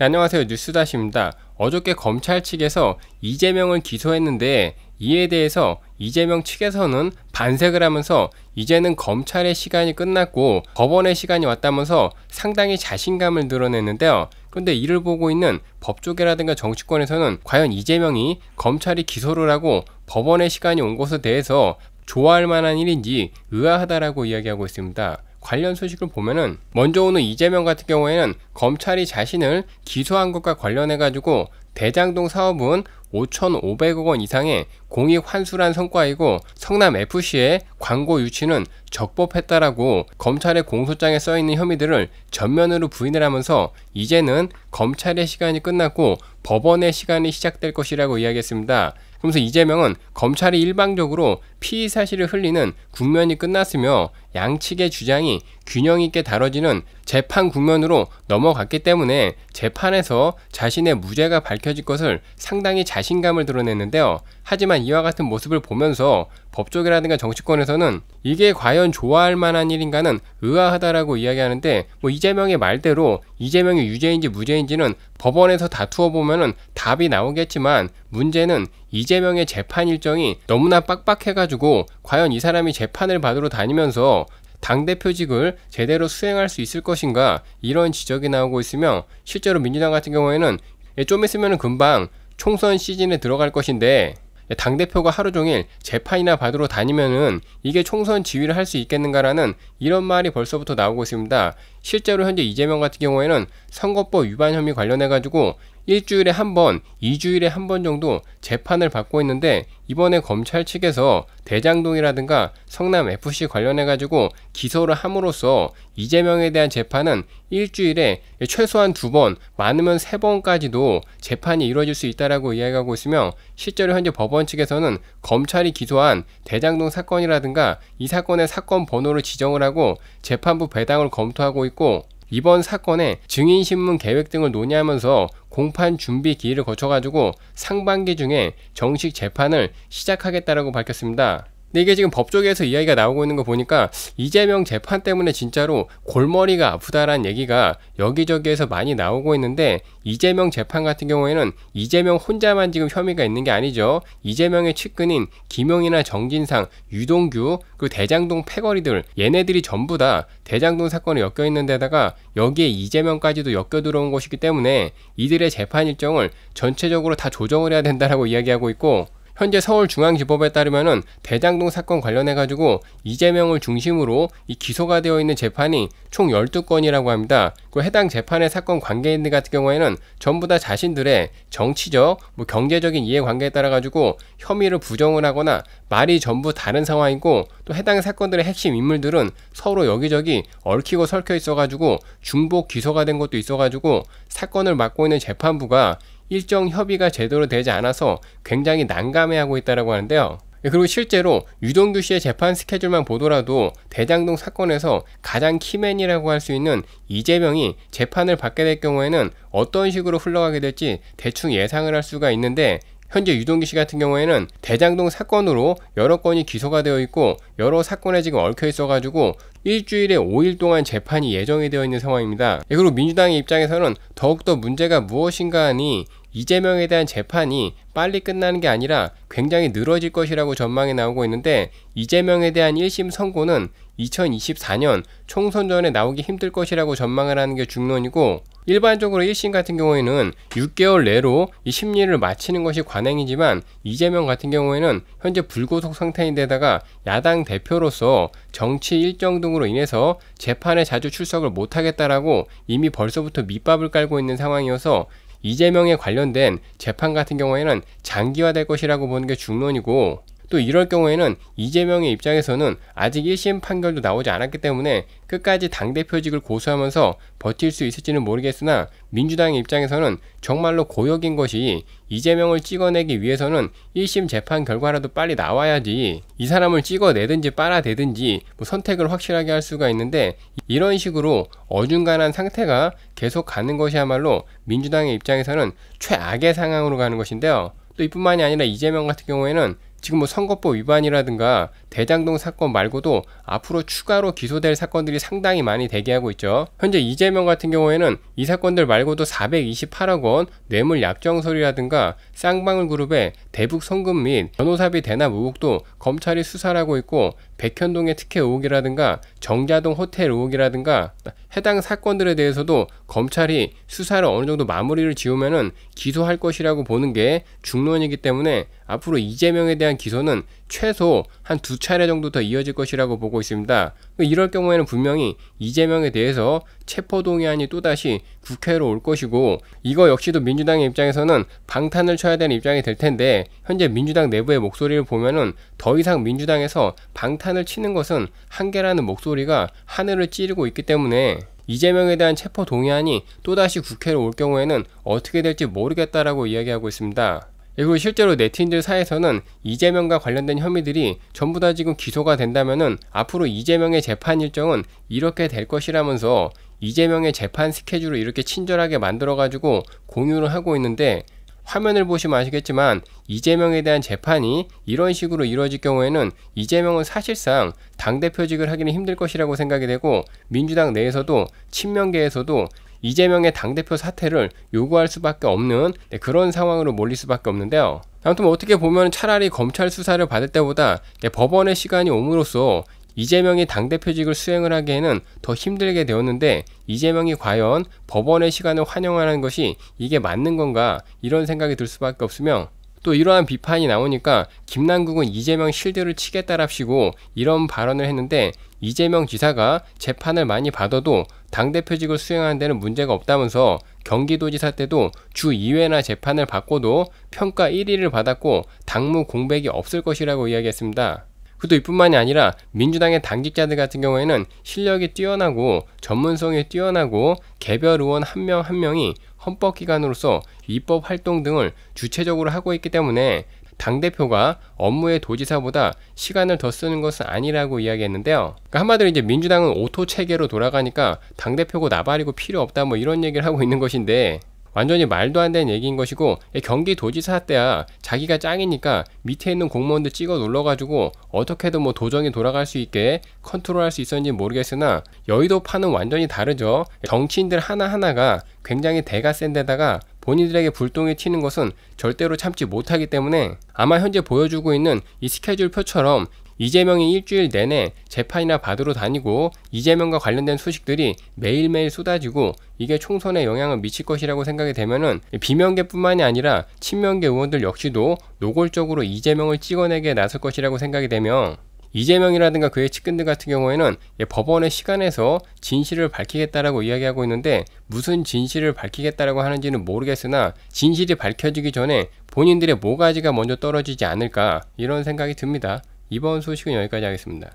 네, 안녕하세요. 뉴스다시입니다. 어저께 검찰 측에서 이재명을 기소했는데 이에 대해서 이재명 측에서는 반색을 하면서 이제는 검찰의 시간이 끝났고 법원의 시간이 왔다면서 상당히 자신감을 드러냈는데요. 그런데 이를 보고 있는 법조계라든가 정치권에서는 과연 이재명이 검찰이 기소를 하고 법원의 시간이 온 것에 대해서 좋아할 만한 일인지 의아하다라고 이야기하고 있습니다. 관련 소식을 보면은 먼저 오는 이재명 같은 경우에는 검찰이 자신을 기소한 것과 관련해 가지고 대장동 사업은 5,500억 원 이상의 공익 환수란 성과이고 성남 FC의 광고 유치는 적법했다라고 검찰의 공소장에 써 있는 혐의들을 전면으로 부인을 하면서 이제는 검찰의 시간이 끝났고 법원의 시간이 시작될 것이라고 이야기했습니다. 그러면서 이재명은 검찰이 일방적으로 피의 사실을 흘리는 국면이 끝났으며 양측의 주장이 균형 있게 다뤄지는 재판 국면으로 넘어갔기 때문에 재판에서 자신의 무죄가 밝혀질 것을 상당히 잘 자신감을 드러냈는데요. 하지만 이와 같은 모습을 보면서 법조계라든가 정치권에서는 이게 과연 좋아할 만한 일인가는 의아하다라고 이야기하는데 뭐 이재명의 말대로 이재명이 유죄인지 무죄인지는 법원에서 다투어 보면은 답이 나오겠지만 문제는 이재명의 재판 일정이 너무나 빡빡해가지고 과연 이 사람이 재판을 받으러 다니면서 당대표직을 제대로 수행할 수 있을 것인가 이런 지적이 나오고 있으며 실제로 민주당 같은 경우에는 좀 있으면 금방 총선 시즌에 들어갈 것인데 당대표가 하루 종일 재판이나 받으러 다니면은 이게 총선 지휘를 할 수 있겠는가라는 이런 말이 벌써부터 나오고 있습니다. 실제로 현재 이재명 같은 경우에는 선거법 위반 혐의 관련해가지고 일주일에 한 번, 이주일에 한 번 정도 재판을 받고 있는데 이번에 검찰 측에서 대장동이라든가 성남 FC 관련해 가지고 기소를 함으로써 이재명에 대한 재판은 일주일에 최소한 두 번, 많으면 세 번까지도 재판이 이루어질 수 있다라고 이야기하고 있으며 실제로 현재 법원 측에서는 검찰이 기소한 대장동 사건이라든가 이 사건의 사건 번호를 지정을 하고 재판부 배당을 검토하고 있고 이번 사건에 증인신문 계획 등을 논의하면서 공판 준비 기일을 거쳐가지고 상반기 중에 정식 재판을 시작하겠다라고 밝혔습니다. 근데 이게 지금 법조계에서 이야기가 나오고 있는 거 보니까 이재명 재판 때문에 진짜로 골머리가 아프다라는 얘기가 여기저기에서 많이 나오고 있는데 이재명 재판 같은 경우에는 이재명 혼자만 지금 혐의가 있는 게 아니죠. 이재명의 측근인 김용이나 정진상, 유동규, 그 대장동 패거리들 얘네들이 전부 다 대장동 사건에 엮여 있는 데다가 여기에 이재명까지도 엮여 들어온 것이기 때문에 이들의 재판 일정을 전체적으로 다 조정을 해야 된다라고 이야기하고 있고 현재 서울중앙지법에 따르면은 대장동 사건 관련해 가지고 이재명을 중심으로 이 기소가 되어 있는 재판이 총 12건이라고 합니다. 그 해당 재판의 사건 관계인들 같은 경우에는 전부 다 자신들의 정치적, 뭐 경제적인 이해관계에 따라 가지고 혐의를 부정을 하거나 말이 전부 다른 상황이고 또 해당 사건들의 핵심 인물들은 서로 여기저기 얽히고 설켜 있어 가지고 중복 기소가 된 것도 있어 가지고 사건을 맡고 있는 재판부가 일정 협의가 제대로 되지 않아서 굉장히 난감해하고 있다고 하는데요. 예, 그리고 실제로 유동규 씨의 재판 스케줄만 보더라도 대장동 사건에서 가장 키맨이라고 할 수 있는 이재명이 재판을 받게 될 경우에는 어떤 식으로 흘러가게 될지 대충 예상을 할 수가 있는데 현재 유동규 씨 같은 경우에는 대장동 사건으로 여러 건이 기소가 되어 있고 여러 사건에 지금 얽혀 있어가지고 일주일에 5일 동안 재판이 예정이 되어 있는 상황입니다. 예, 그리고 민주당의 입장에서는 더욱더 문제가 무엇인가 하니 이재명에 대한 재판이 빨리 끝나는 게 아니라 굉장히 늘어질 것이라고 전망이 나오고 있는데 이재명에 대한 1심 선고는 2024년 총선 전에 나오기 힘들 것이라고 전망을 하는 게 중론이고 일반적으로 1심 같은 경우에는 6개월 내로 이 심리를 마치는 것이 관행이지만 이재명 같은 경우에는 현재 불구속 상태인데다가 야당 대표로서 정치 일정 등으로 인해서 재판에 자주 출석을 못하겠다라고 이미 벌써부터 밑밥을 깔고 있는 상황이어서 이재명에 관련된 재판 같은 경우에는 장기화될 것이라고 보는 게 중론이고 또 이럴 경우에는 이재명의 입장에서는 아직 1심 판결도 나오지 않았기 때문에 끝까지 당대표직을 고수하면서 버틸 수 있을지는 모르겠으나 민주당의 입장에서는 정말로 고역인 것이 이재명을 찍어내기 위해서는 1심 재판 결과라도 빨리 나와야지 이 사람을 찍어내든지 빨아대든지 뭐 선택을 확실하게 할 수가 있는데 이런 식으로 어중간한 상태가 계속 가는 것이야말로 민주당의 입장에서는 최악의 상황으로 가는 것인데요. 또 이뿐만이 아니라 이재명 같은 경우에는 지금 뭐 선거법 위반이라든가 대장동 사건 말고도 앞으로 추가로 기소될 사건들이 상당히 많이 대기하고 있죠. 현재 이재명 같은 경우에는 이 사건들 말고도 428억 원 뇌물 약정서류라든가 쌍방울 그룹의 대북 송금 및 변호사비 대납 의혹도 검찰이 수사하고 를 있고 백현동의 특혜 의혹이라든가 정자동 호텔 의혹이라든가 해당 사건들에 대해서도 검찰이 수사를 어느 정도 마무리를 지우면은 기소할 것이라고 보는 게 중론이기 때문에 앞으로 이재명에 대한 기소는 최소 한 두 차례 정도 더 이어질 것이라고 보고 있습니다. 이럴 경우에는 분명히 이재명에 대해서 체포동의안이 또다시 국회로 올 것이고 이거 역시도 민주당의 입장에서는 방탄을 쳐야 되는 입장이 될 텐데 현재 민주당 내부의 목소리를 보면은 더 이상 민주당에서 방탄을 치는 것은 한계라는 목소리가 하늘을 찌르고 있기 때문에 이재명에 대한 체포 동의안이 또다시 국회로 올 경우에는 어떻게 될지 모르겠다라고 이야기하고 있습니다. 그리고 실제로 네티즌들 사이에서는 이재명과 관련된 혐의들이 전부 다 지금 기소가 된다면은 앞으로 이재명의 재판 일정은 이렇게 될 것이라면서 이재명의 재판 스케줄을 이렇게 친절하게 만들어가지고 공유를 하고 있는데 화면을 보시면 아시겠지만 이재명에 대한 재판이 이런 식으로 이루어질 경우에는 이재명은 사실상 당대표직을 하기는 힘들 것이라고 생각이 되고 민주당 내에서도 친명계에서도 이재명의 당대표 사퇴를 요구할 수밖에 없는 네, 그런 상황으로 몰릴 수밖에 없는데요. 아무튼 뭐 어떻게 보면 차라리 검찰 수사를 받을 때보다 네, 법원의 시간이 오므로써 이재명이 당대표직을 수행을 하기에는 더 힘들게 되었는데 이재명이 과연 법원의 시간을 환영하는 것이 이게 맞는 건가 이런 생각이 들 수밖에 없으며 또 이러한 비판이 나오니까 김남국은 이재명 실드를 치겠다랍시고 이런 발언을 했는데 이재명 지사가 재판을 많이 받아도 당대표직을 수행하는 데는 문제가 없다면서 경기도지사 때도 주 2회나 재판을 받고도 평가 1위를 받았고 당무 공백이 없을 것이라고 이야기했습니다. 그것도 이뿐만이 아니라 민주당의 당직자들 같은 경우에는 실력이 뛰어나고 전문성이 뛰어나고 개별 의원 한 명한 한 명이 헌법기관으로서 입법 활동 등을 주체적으로 하고 있기 때문에 당대표가 업무의 도지사보다 시간을 더 쓰는 것은 아니라고 이야기했는데요. 그러니까 한마디로 이제 민주당은 오토 체계로 돌아가니까 당대표고 나발이고 필요 없다 뭐 이런 얘기를 하고 있는 것인데 완전히 말도 안 되는 얘기인 것이고 예, 경기도지사 때야 자기가 짱이니까 밑에 있는 공무원들 찍어 눌러가지고 어떻게든 뭐 도정이 돌아갈 수 있게 컨트롤할 수 있었는지 모르겠으나 여의도 파는 완전히 다르죠. 정치인들 하나하나가 굉장히 대가 센 데다가 본인들에게 불똥이 튀는 것은 절대로 참지 못하기 때문에 아마 현재 보여주고 있는 이 스케줄표처럼 이재명이 일주일 내내 재판이나 받으러 다니고 이재명과 관련된 소식들이 매일매일 쏟아지고 이게 총선에 영향을 미칠 것이라고 생각이 되면은 비명계뿐만이 아니라 친명계 의원들 역시도 노골적으로 이재명을 찍어내게 나설 것이라고 생각이 되며 이재명이라든가 그의 측근들 같은 경우에는 법원의 시간에서 진실을 밝히겠다라고 이야기하고 있는데 무슨 진실을 밝히겠다라고 하는지는 모르겠으나 진실이 밝혀지기 전에 본인들의 모가지가 먼저 떨어지지 않을까 이런 생각이 듭니다. 이번 소식은 여기까지 하겠습니다.